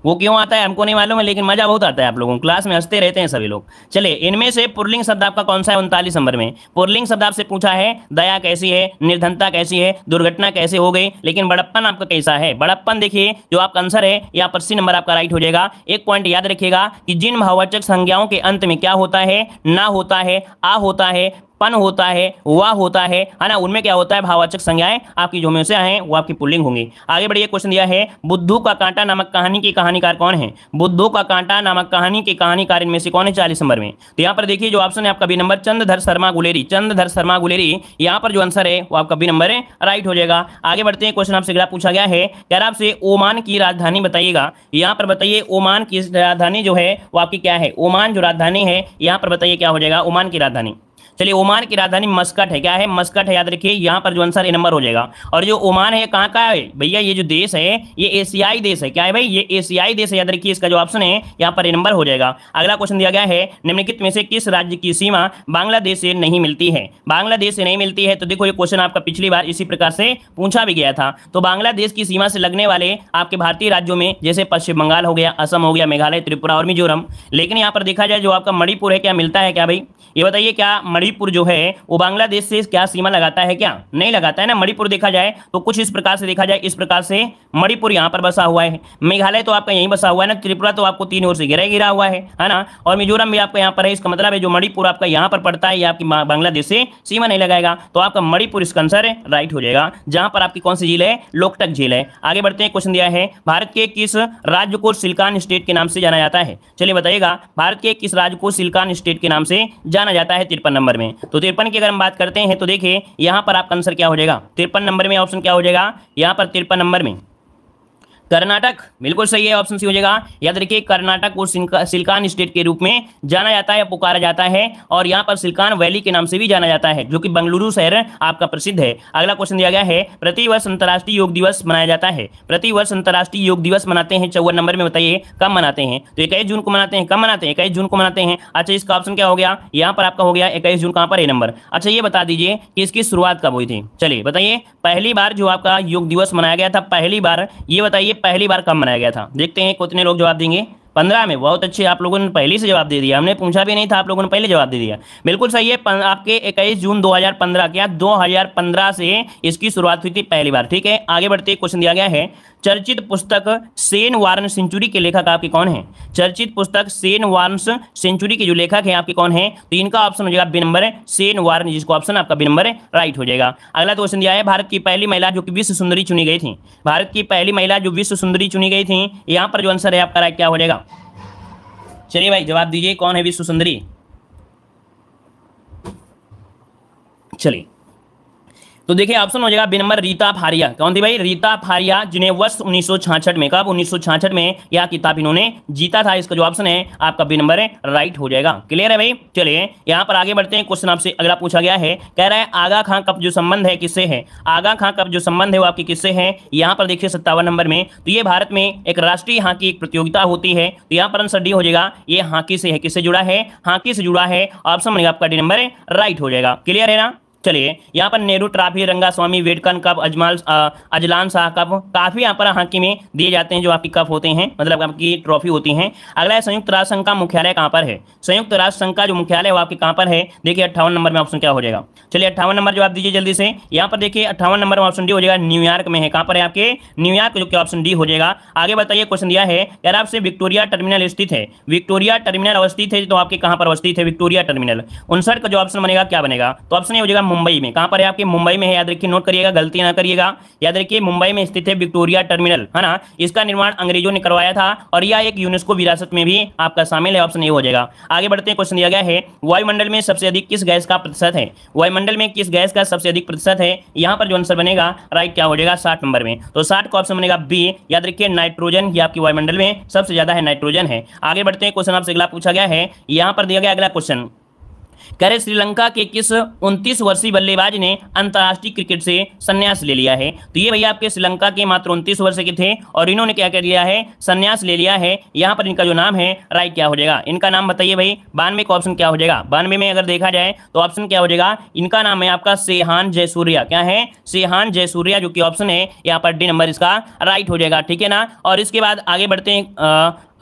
वो क्यों आता है हमको नहीं मालूम है लेकिन मजा बहुत आता है आप लोगों को क्लास में हंसते रहते हैं सभी लोग चले इनमें से पुरलिंग शब्द आपका कौन सा है उनतालीस नंबर में पुरलिंग शब्द आपसे पूछा है दया कैसी है निर्धनता कैसी है दुर्घटना कैसे हो गई लेकिन बड़प्पन आपका कैसा है बड़प्पन देखिए जो आपका आंसर है या पर नंबर आपका राइट हो जाएगा एक पॉइंट याद रखिएगा कि जिन भावाचक संज्ञाओं के अंत में क्या होता है ना होता है आ होता है पन होता है वह होता है है ना उनमें क्या होता है भाववाचक संज्ञाएं आपकी जो में से आए वो आपकी पुल्लिंग होंगी आगे बढ़िए क्वेश्चन दिया है बुद्धू का कांटा नामक कहानी के कहानीकार कौन है बुद्धू का कांटा नामक कहानी के कहानीकार इनमें से कौन है चालीस नंबर में तो यहाँ पर देखिए जो ऑप्शन है आपका बी नंबर चंद्रधर शर्मा गुलेरी चंद्रधर शर्मा गुलेरी यहाँ पर जो आंसर है वो आपका बी नंबर है राइट हो जाएगा आगे बढ़ते हैं क्वेश्चन आपसे अगला पूछा गया है यार आपसे ओमान की राजधानी बताइएगा यहाँ पर बताइए ओमान की राजधानी जो है वो आपकी क्या है ओमान जो राजधानी है यहाँ पर बताइए क्या हो जाएगा ओमान की राजधानी चलिए ओमान की राजधानी मस्कट है क्या है मस्कट है याद रखिए यहाँ पर जो आंसर ए नंबर हो जाएगा और जो ओमान है कहाँ का है भैया ये जो देश है ये एशियाई देश है क्या है भाई ये एशियाई देश है याद रखिए इसका जो ऑप्शन है यहाँ पर ए नंबर हो जाएगा अगला क्वेश्चन दिया गया है निम्नलिखित में से किस राज्य की सीमा बांग्लादेश से नहीं मिलती है बांग्लादेश से नहीं मिलती है तो देखो ये क्वेश्चन आपका पिछली बार इसी प्रकार से पूछा भी गया था तो बांग्लादेश की सीमा से लगने वाले आपके भारतीय राज्यों में जैसे पश्चिम बंगाल हो गया असम हो गया मेघालय त्रिपुरा और मिजोरम लेकिन यहाँ पर देखा जाए जो आपका मणिपुर है क्या मिलता है क्या भाई ये बताइए क्या मणि मणिपुर जो है वो बांग्लादेश से क्या सीमा लगाता है क्या नहीं लगाता है ना मणिपुर देखा जाए तो कुछ इस प्रकार से देखा जाए इस प्रकार से मणिपुर यहाँ पर बसा हुआ है मेघालय तो आपका यहीं बसा हुआ है ना त्रिपुरा तो आपको तीन ओर से घिरा घिरा हुआ है है ना और मिजोरम भी आपका यहाँ पर है इसका मतलब है जो मणिपुर आपका यहाँ पर पड़ता है ये आपकी बांग्लादेश से सीमा नहीं लगाएगा तो आपका मणिपुर इसका आंसर राइट हो जाएगा जहाँ पर आपकी कौन सी झील है लोकटक झील है आगे बढ़ते हैं क्वेश्चन दिया है भारत के किस राज्य को सिल्कान स्टेट के नाम से जाना जाता है चलिए बताइएगा भारत के किस राज्य को सिल्कान स्टेट के नाम से जाना जाता है तिरपन नंबर में तो तिरपन की अगर हम बात करते हैं तो देखिए यहाँ पर आपका आंसर क्या हो जाएगा तिरपन नंबर में ऑप्शन क्या हो जाएगा यहाँ पर तिरपन नंबर में कर्नाटक बिल्कुल सही है ऑप्शन सी हो जाएगा याद रखिए कर्नाटक को सिल्कान स्टेट के रूप में जाना जाता है पुकारा जाता है और यहाँ पर सिल्कान वैली के नाम से भी जाना जाता है जो कि बंगलुरु शहर आपका प्रसिद्ध है अगला क्वेश्चन दिया गया है प्रतिवर्ष अंतर्राष्ट्रीय योग दिवस मनाया जाता है प्रतिवर्ष अंतर्राष्ट्रीय योग दिवस मनाते हैं चौवन नंबर में बताइए कब मनाते हैं तो इक्कीस जून को मनाते हैं कब मनाते हैं इक्कीस जून को मनाते हैं अच्छा इसका ऑप्शन क्या हो गया यहाँ पर आपका हो गया इक्कीस जून कहाँ पर है नंबर अच्छा ये बता दीजिए कि इसकी शुरुआत कब हुई थी चलिए बताइए पहली बार जो आपका योग दिवस मनाया गया था पहली बार ये बताइए पहली बार कम बनाया गया था देखते हैं कितने लोग जवाब देंगे पंद्रह में बहुत अच्छे आप लोगों ने पहले से जवाब दे दिया हमने पूछा भी नहीं था आप लोगों ने पहले जवाब दे दिया बिल्कुल सही है आपके इक्कीस जून 2015 क्या 2015 से इसकी शुरुआत हुई थी पहली बार ठीक है आगे बढ़ते क्वेश्चन दिया गया है चर्चित पुस्तक सेन वार्न सेंचुरी के लेखक आपके कौन हैं चर्चित पुस्तक सेन वार्नस सेंचुरी के जो लेखक हैं आपके कौन हैं तो इनका ऑप्शन हो जाएगा बी नंबर है सेन वार्न जिसको ऑप्शन आपका बी नंबर है राइट हो जाएगा अगला क्वेश्चन दिया है भारत की पहली महिला जो कि विश्व सुंदरी चुनी गई थी भारत की पहली महिला जो विश्व सुंदरी चुनी गई थी यहाँ पर जो आंसर है आपका राइट क्या हो जाएगा चलिए भाई जवाब दीजिए कौन है विश्व सुंदरी चलिए तो देखिए ऑप्शन हो जाएगा बिनमर रीता फारिया कौन थी भाई रीता फारिया जिन्हें वर्ष उन्नीस में कब उन्नीस में यह किताब इन्होंने जीता था इसका जो ऑप्शन है आपका बी नंबर राइट हो जाएगा क्लियर है भाई चलिए यहाँ पर आगे बढ़ते हैं क्वेश्चन आपसे अगला पूछा गया है कह रहा है आगा खां का जो संबंध है किससे है आगा खां का जो संबंध है वो आपके किससे है यहाँ पर देखिए सत्तावन नंबर में तो ये भारत में एक राष्ट्रीय हॉकी एक प्रतियोगिता होती है तो यहाँ पर आंसर डी हो जाएगा ये हॉकी से है किससे जुड़ा है हॉकी से जुड़ा है ऑप्शन बनेगा आपका डी नंबर राइट हो जाएगा क्लियर है ना चलिए यहाँ पर नेहरू ट्रॉफी रंगा स्वामी वेडकन कप अजमाल अजलान शाह कप काफ़ी यहाँ पर हॉकी में दिए जाते हैं जो आपकी कप होते हैं मतलब आपकी ट्रॉफी होती हैं अगला है संयुक्त राष्ट्र संघ का मुख्यालय कहाँ पर है संयुक्त राष्ट्र संघ का जो मुख्यालय वो आपके कहाँ पर है देखिए अट्ठावन नंबर में ऑप्शन क्या हो जाएगा चलिए अट्ठावन नंबर जवाब दीजिए जल्दी से यहाँ पर देखिए अट्ठावन नंबर में ऑप्शन डी हो जाएगा न्यूयॉर्क में है कहाँ पर है आपके न्यूयॉर्क जो कि ऑप्शन डी हो जाएगा आगे बताइए क्वेश्चन दिया है यार आपसे विक्टोरिया टर्मिनल स्थित है विक्टोरिया टर्मिनल अवस्थित है तो आपके कहाँ पर अवस्थित है विक्टोरिया टर्मिनल उनसठ का जो ऑप्शन बनेगा क्या बनेगा तो ऑप्शन ये हो जाएगा मुंबई में कहां पर है आपके मुंबई में है याद रखिए नोट करिएगा गलती ना करिएगा याद रखिए मुंबई में स्थित है विक्टोरिया टर्मिनल है ना इसका निर्माण अंग्रेजों ने करवाया था और यह एक यूनेस्को विरासत में भी आपका शामिल है ऑप्शन ये हो जाएगा आगे बढ़ते हैं क्वेश्चन दिया गया है वायुमंडल में सबसे अधिक किस गैस का प्रतिशत है वायुमंडल में किस गैस का सबसे अधिक प्रतिशत है यहाँ पर जो आंसर बनेगा राइट क्या हो जाएगा साठ नंबर में तो साठ का ऑप्शन बनेगा बी याद रखिए नाइट्रोजन ही आपके वायुमंडल में सबसे ज्यादा है नाइट्रोजन है आगे बढ़ते हैं क्वेश्चन आपसे अगला पूछा गया है यहाँ पर दिया गया अगला क्वेश्चन करे श्रीलंका के किस 29 वर्षीय बल्लेबाज ने अंतर्राष्ट्रीय क्रिकेट से संन्यास ले लिया है तो ये भैया आपके श्रीलंका के मात्र उनतीस वर्ष के थे और इन्होंने क्या कर लिया है संन्यास ले लिया है यहाँ पर इनका जो नाम है राय क्या हो जाएगा इनका नाम बताइए भाई बानवे का ऑप्शन क्या हो जाएगा बानवे में अगर देखा जाए तो ऑप्शन क्या हो जाएगा इनका नाम है आपका सेहान जयसूर्या क्या है सेहान जयसूर्या जो कि ऑप्शन है यहाँ पर डी नंबर इसका राइट हो जाएगा ठीक है ना और इसके बाद आगे बढ़ते हैं आ,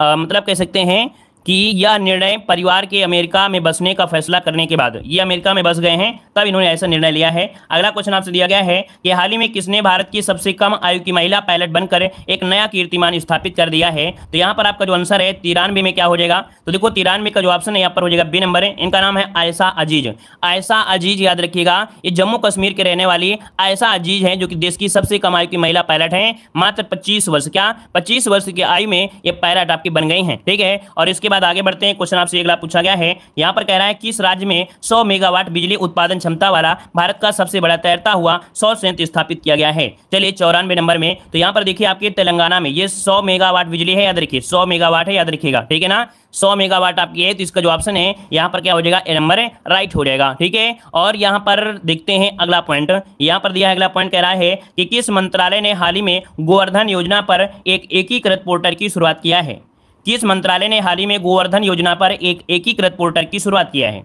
आ, मतलब कह सकते हैं कि यह निर्णय परिवार के अमेरिका में बसने का फैसला करने के बाद ये अमेरिका में बस गए हैं तब इन्होंने ऐसा निर्णय लिया है अगला क्वेश्चन आपसे दिया गया है कि हाल ही में किसने भारत की सबसे कम आयु की महिला पायलट बनकर एक नया कीर्तिमान स्थापित कर दिया है तो यहाँ पर आपका जो आंसर है तिरानवे में क्या हो जाएगा तो देखो तिरानवे का जो ऑप्शन है यहाँ पर हो जाएगा बी नंबर है इनका नाम है आयसा अजीज आयसा अजीज याद रखिएगा ये जम्मू कश्मीर के रहने वाली आयसा अजीज है जो कि देश की सबसे कम आयु की महिला पायलट है मात्र पच्चीस वर्ष क्या पच्चीस वर्ष की आयु में ये पायलट आपकी बन गई है ठीक है और इसके बाद बाद आगे बढ़ते हैं क्वेश्चन आपसे अगला पूछा गया है यहाँ पर कह रहा है किस राज्य में सौ मेगावाट बिजली उत्पादन क्षमता वाला भारत का सबसे बड़ा तैरता हुआ सौ संयंत्र स्थापित किया गया है चलिए चौरानवे नंबर में तो यहाँ पर देखिए आपके तेलंगाना में ये सौ मेगावाट बिजली है याद रखिए सौ मेगावाट है याद रखिएगा ठीक है ना 100 मेगावाट आपकी है तो इसका जो ऑप्शन है यहाँ पर क्या हो जाएगा ए नंबर राइट हो जाएगा ठीक है और यहाँ पर देखते हैं अगला पॉइंट यहाँ पर दिया है अगला पॉइंट कह रहा है कि किस मंत्रालय ने हाल ही में गोवर्धन योजना पर एक एकीकृत पोर्टल की शुरुआत किया है किस मंत्रालय ने हाल ही में गोवर्धन योजना पर एक एकीकृत पोर्टल की शुरुआत किया है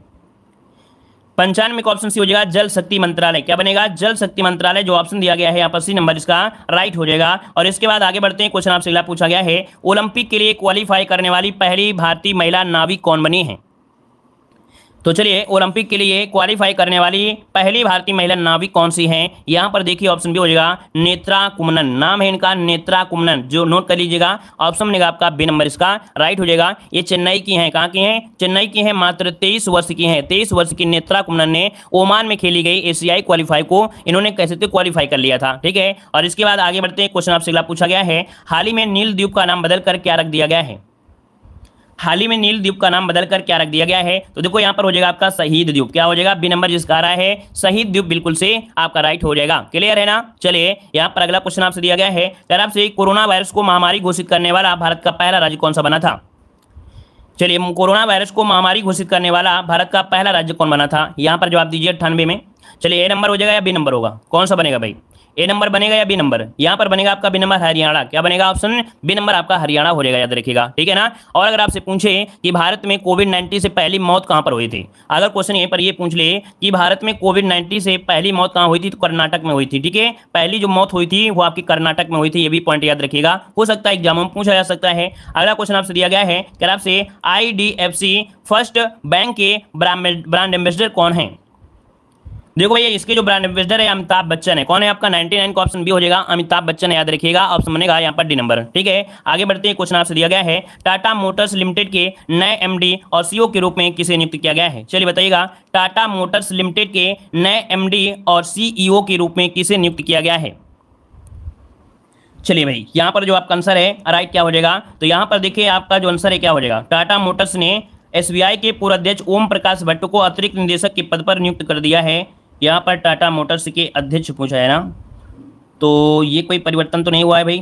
पंचानवे का ऑप्शन सी हो जाएगा जल शक्ति मंत्रालय क्या बनेगा जल शक्ति मंत्रालय जो ऑप्शन दिया गया है यहाँ पर सी नंबर इसका राइट हो जाएगा और इसके बाद आगे बढ़ते हैं क्वेश्चन आपसे अगला पूछा गया है ओलंपिक के लिए क्वालिफाई करने वाली पहली भारतीय महिला नाविक कौन बनी है तो चलिए ओलंपिक के लिए क्वालिफाई करने वाली पहली भारतीय महिला नाविक कौन सी हैं यहाँ पर देखिए ऑप्शन भी हो जाएगा नेत्रा कुमनन नाम है इनका नेत्रा कुमनन जो नोट कर लीजिएगा ऑप्शन बनेगा आपका बी नंबर इसका राइट हो जाएगा ये चेन्नई की हैं कहाँ की हैं चेन्नई की हैं मात्र तेईस वर्ष की हैं तेईस वर्ष की नेत्रा कुमनन ने ओमान में खेली गई एशियाई क्वालिफाई को इन्होंने कैसे तो क्वालिफाई कर लिया था ठीक है और इसके बाद आगे बढ़ते हैं क्वेश्चन आपसे पूछा गया है हाल ही में नील द्वीप का नाम बदल कर क्या रख दिया गया है हाल ही में नील द्वीप का नाम बदलकर क्या रख दिया गया है तो देखो यहाँ पर हो जाएगा आपका शहीद द्वीप क्या हो जाएगा बी नंबर जिसका आ रहा है शहीद द्वीप बिल्कुल से आपका राइट हो जाएगा क्लियर है ना चलिए यहाँ पर अगला क्वेश्चन आपसे दिया गया है आपसे कोरोना वायरस को महामारी घोषित करने वाला भारत का पहला राज्य कौन सा बना था चलिए कोरोना वायरस को महामारी घोषित करने वाला भारत का पहला राज्य कौन बना था यहाँ पर जवाब दीजिए अट्ठानवे में चलिए ए नंबर हो जाएगा या बी नंबर होगा कौन सा बनेगा भाई ए नंबर बनेगा या बी नंबर यहाँ पर बनेगा आपका बी नंबर हरियाणा क्या बनेगा ऑप्शन बी नंबर आपका हरियाणा हो जाएगा याद रखिएगा ठीक है ना और अगर आपसे पूछे कि भारत में कोविड नाइन्टीन से पहली मौत कहाँ पर हुई थी अगर क्वेश्चन यहीं पर ये पूछ ले कि भारत में कोविड नाइन्टीन से पहली मौत कहाँ हुई थी तो कर्नाटक में हुई थी ठीक है पहली जो मौत हुई थी वो आपकी कर्नाटक में हुई थी ये भी पॉइंट याद रखिएगा हो सकता है एग्जाम में पूछा जा सकता है अगला क्वेश्चन आपसे दिया गया है कि आपसे आई फर्स्ट बैंक के ब्रांड एम्बेसडर कौन है देखो भैया इसके जो ब्रांड एम्बेसडर है अमिताभ बच्चन है कौन है आपका 99 का ऑप्शन बी हो जाएगा अमिताभ बच्चन याद रखिएगा ऑप्शन बनेगा यहाँ पर डी नंबर ठीक है आगे बढ़ते हैं क्वेश्चन आपसे दिया गया है टाटा मोटर्स लिमिटेड के नए एमडी और सीईओ e के रूप में किसे नियुक्त किया गया है चलिए बताइएगा टाटा मोटर्स लिमिटेड के नए एम और सीईओ e के रूप में किसे नियुक्त किया गया है चलिए भाई यहाँ पर जो आपका आंसर है राइट क्या हो जाएगा तो यहाँ पर देखिए आपका जो आंसर है क्या हो जाएगा टाटा मोटर्स ने एसबीआई के पूर्व अध्यक्ष ओम प्रकाश भट्ट को अतिरिक्त निदेशक के पद पर नियुक्त कर दिया है यहाँ पर टाटा मोटर्स के अध्यक्ष पूछा है ना तो ये कोई परिवर्तन तो नहीं हुआ है भाई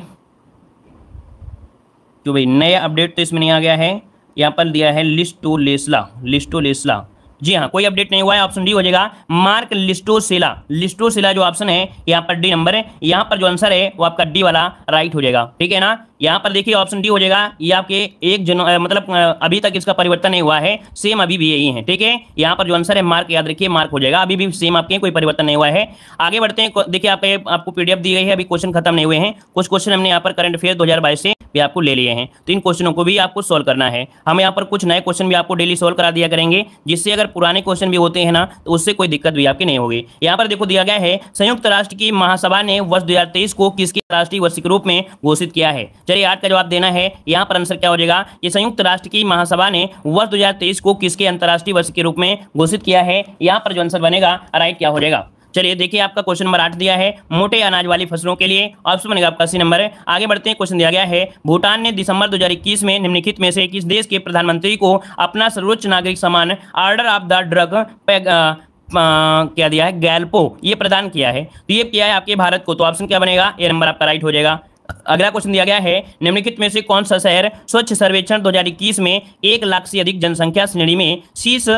क्यों भाई नया अपडेट तो इसमें नहीं आ गया है यहाँ पर दिया है लिस्टो लेसला लिस्टो लेसला जी हाँ कोई अपडेट नहीं हुआ है ऑप्शन डी हो जाएगा मार्क लिस्टोसेला लिस्टोसेला जो ऑप्शन है यहाँ पर डी नंबर है यहाँ पर जो आंसर है वो आपका डी वाला राइट हो जाएगा ठीक है ना यहाँ पर देखिए ऑप्शन डी हो जाएगा ये आपके एक जन मतलब अभी तक इसका परिवर्तन नहीं हुआ है सेम अभी भी यही है ठीक है यहाँ पर जो आंसर है मार्क याद रखिए मार्क हो जाएगा अभी भी सेम आपके कोई परिवर्तन नहीं हुआ है आगे बढ़ते हैं देखिए आपके आपको पीडीएफ दी गई है अभी क्वेश्चन खत्म नहीं हुए हैं कुछ क्वेश्चन हमने यहाँ पर करंट अफेयर दो से भी आपको ले लिए हैं तो इन क्वेश्चनों को भी आपको सोल्व करना है हम यहाँ पर कुछ नए क्वेश्चन भी आपको डेली सोल्व करा दिया करेंगे जिससे अगर पुराने क्वेश्चन भी होते हैं ना तो उससे कोई दिक्कत भी आपकी नहीं होगी यहाँ पर देखो दिया गया है संयुक्त राष्ट्र की महासभा ने वर्ष दो को किसके राष्ट्रीय वर्ष के रूप में घोषित किया है चलिए आठ का जवाब देना है यहाँ पर आंसर क्या हो जाएगा ये संयुक्त राष्ट्र की महासभा ने वर्ष दो को किसके अंतर्राष्ट्रीय वर्ष के रूप में घोषित किया है यहाँ पर जो आंसर बनेगा राइट क्या हो जाएगा चलिए देखिए आपका क्वेश्चन नंबर आठ दिया है मोटे अनाज वाली फसलों के लिए ऑप्शन बनेगा आपका सी नंबर आगे बढ़ते हैं क्वेश्चन दिया गया है भूटान ने दिसंबर 2021 में निम्नलिखित में से किस देश के प्रधानमंत्री को अपना सर्वोच्च नागरिक सम्मान ऑर्डर ऑफ द ड्रग क्या दिया है गैल्पो ये प्रदान किया है तो ये किया है आपके भारत को तो ऑप्शन क्या बनेगा ये नंबर आपका राइट हो जाएगा अगला क्वेश्चन दिया गया है निम्नलिखित में से कौन सा शहर स्वच्छ सर्वेक्षण 2021 में एक लाख से अधिक जनसंख्या श्रेणी में शीर्ष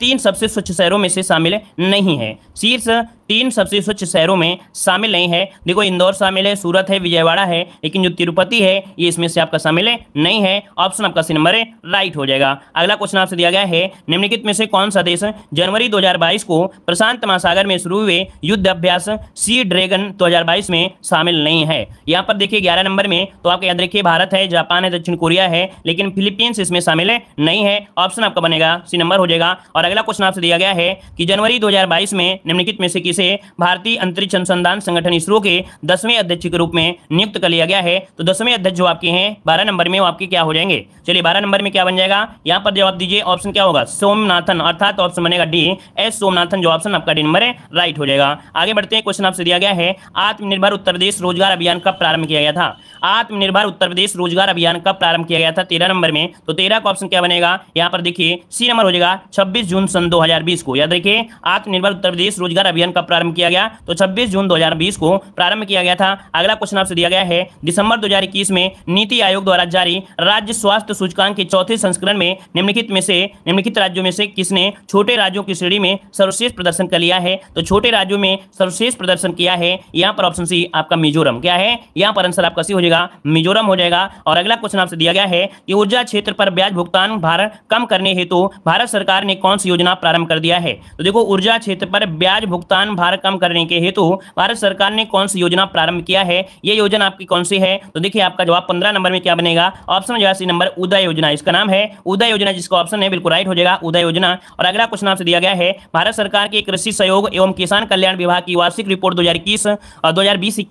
तीन सबसे स्वच्छ शहरों में से शामिल नहीं है शीर्ष तीन सबसे स्वच्छ शहरों में शामिल नहीं है देखो इंदौर शामिल है सूरत है विजयवाड़ा है लेकिन जो तिरुपति है ये इसमें से आपका शामिल है नहीं है ऑप्शन आपका सी नंबर है राइट हो जाएगा अगला क्वेश्चन आपसे दिया गया है निम्नलिखित में से कौन सा देश जनवरी दो को प्रशांत महासागर में शुरू हुए युद्ध अभ्यास सी ड्रैगन दो में शामिल नहीं है यहाँ पर देखिए ग्यारह नंबर में तो आपका याद रखिए भारत है जापान है दक्षिण कोरिया है लेकिन फिलीपींस इसमें शामिल है नहीं है ऑप्शन आपका बनेगा सी नंबर हो जाएगा और अगला क्वेश्चन आपसे दिया गया है कि जनवरी दो में निम्नलिखित में से किस जिसे भारतीय अंतरिक्ष अनुसंधान संगठन इसरो के दसवें अध्यक्ष के रूप में नियुक्त कर लिया गया है तो दसवें अध्यक्ष जो आपके हैं बारह नंबर में वो आपके क्या हो जाएंगे चलिए बारह नंबर में क्या बन जाएगा यहाँ पर जवाब दीजिए ऑप्शन क्या होगा सोमनाथन अर्थात ऑप्शन बनेगा डी एस सोमनाथन जो ऑप्शन आपका डी नंबर है राइट हो जाएगा आगे बढ़ते हैं क्वेश्चन आपसे दिया गया है आत्मनिर्भर उत्तर प्रदेश रोजगार अभियान कब प्रारंभ किया गया था आत्मनिर्भर उत्तर प्रदेश रोजगार अभियान कब प्रारंभ किया गया था तेरह नंबर में तो तेरह का ऑप्शन क्या बनेगा यहाँ पर देखिए सी नंबर हो जाएगा छब्बीस जून सन दो को याद रखिए आत्मनिर्भर उत्तर प्रदेश रोजगार अभियान का कब प्रारंभ किया गया तो 26 जून 2020 को प्रारंभ किया गया था अगला क्वेश्चन आपसे दिया गया है दिसंबर 2021 में नीति आयोग द्वारा जारी राज्य स्वास्थ्य सूचकांक के चौथे संस्करण में निम्नलिखित में से निम्नलिखित राज्यों में से किसने छोटे राज्यों की श्रेणी में सर्वश्रेष्ठ प्रदर्शन कर लिया है तो छोटे राज्यों में सर्वश्रेष्ठ प्रदर्शन किया है यहाँ पर ऑप्शन सी आपका मिजोरम क्या है यहाँ पर आंसर आपका सी हो जाएगा मिजोरम हो जाएगा और अगला क्वेश्चन आपसे दिया गया है कि ऊर्जा क्षेत्र पर ब्याज भुगतान भार कम करने हेतु तो भारत सरकार ने कौन सी योजना प्रारंभ कर दिया है तो देखो ऊर्जा क्षेत्र पर ब्याज भुगतान काम भार कम करने के हेतु भारत सरकार ने कौन सी योजना प्रारंभ किया है ये योजना आपकी कौन सी है तो देखिए आपका जवाब पंद्रह नंबर में क्या बनेगा ऑप्शन जो है नंबर उदय योजना इसका नाम है उदय योजना जिसका ऑप्शन है बिल्कुल राइट हो जाएगा उदय योजना और अगला क्वेश्चन आपसे दिया गया है भारत सरकार के कृषि सहयोग एवं किसान कल्याण विभाग की वार्षिक रिपोर्ट दो और दो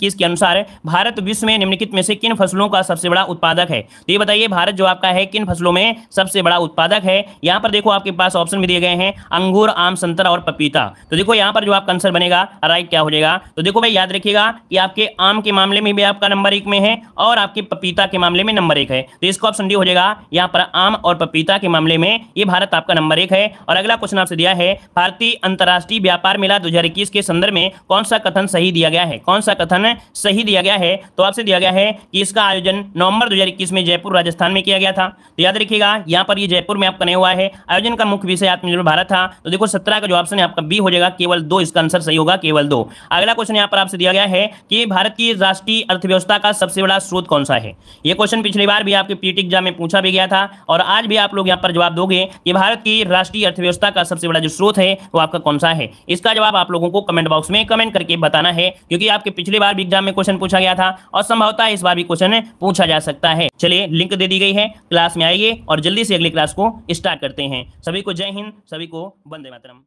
के अनुसार भारत विश्व में निम्नलिखित में से किन फसलों का सबसे बड़ा उत्पादक है तो ये बताइए भारत जो आपका है किन फसलों में सबसे बड़ा उत्पादक है यहाँ पर देखो आपके पास ऑप्शन भी दिए गए हैं अंगूर आम संतरा और पपीता तो देखो यहाँ पर जो आपका आंसर बनेगा राइट क्या हो जाएगा तो देखो भाई याद रखिएगा कि आपके आम के मामले में भी आपका नंबर एक में है और आपके पपीता के मामले में नंबर एक है तो इसको ऑप्शन डी हो जाएगा यहाँ पर आम और पपीता के मामले में ये भारत आपका नंबर एक है और अगला क्वेश्चन आपसे दिया है भारतीय अंतर्राष्ट्रीय व्यापार मेला दो के संदर्भ में कौन सा कथन सही दिया गया है कौन सा कथन सही दिया गया है तो आपसे दिया गया है कि इसका आयोजन नवंबर दो में जयपुर राजस्थान में किया गया था तो याद रखिएगा यहाँ पर ये जयपुर में आपका नहीं हुआ है आयोजन का मुख्य विषय आत्मनिर्भर भारत था तो देखो सत्रह का जो ऑप्शन है आपका बी हो जाएगा केवल दो इसका आंसर मतलब सही होगा केवल दो अगला क्वेश्चन यहाँ पर आपसे दिया गया है कि भारत की राष्ट्रीय अर्थव्यवस्था का सबसे बड़ा स्रोत कौन सा है ये क्वेश्चन पिछली बार भी आपके पीटी एग्जाम में पूछा भी गया था और आज भी आप लोग यहाँ पर जवाब दोगे कि भारत की राष्ट्रीय अर्थव्यवस्था का सबसे बड़ा जो स्रोत है वो आपका कौन सा है इसका जवाब आप लोगों को कमेंट बॉक्स में कमेंट करके बताना है क्योंकि आपके पिछले बार भी एग्जाम में क्वेश्चन पूछा गया था और संभवतः इस बार भी क्वेश्चन पूछा जा सकता है चलिए लिंक दे दी गई है क्लास में आइए और जल्दी से अगली क्लास को स्टार्ट करते हैं सभी को जय हिंद सभी को वंदे मातरम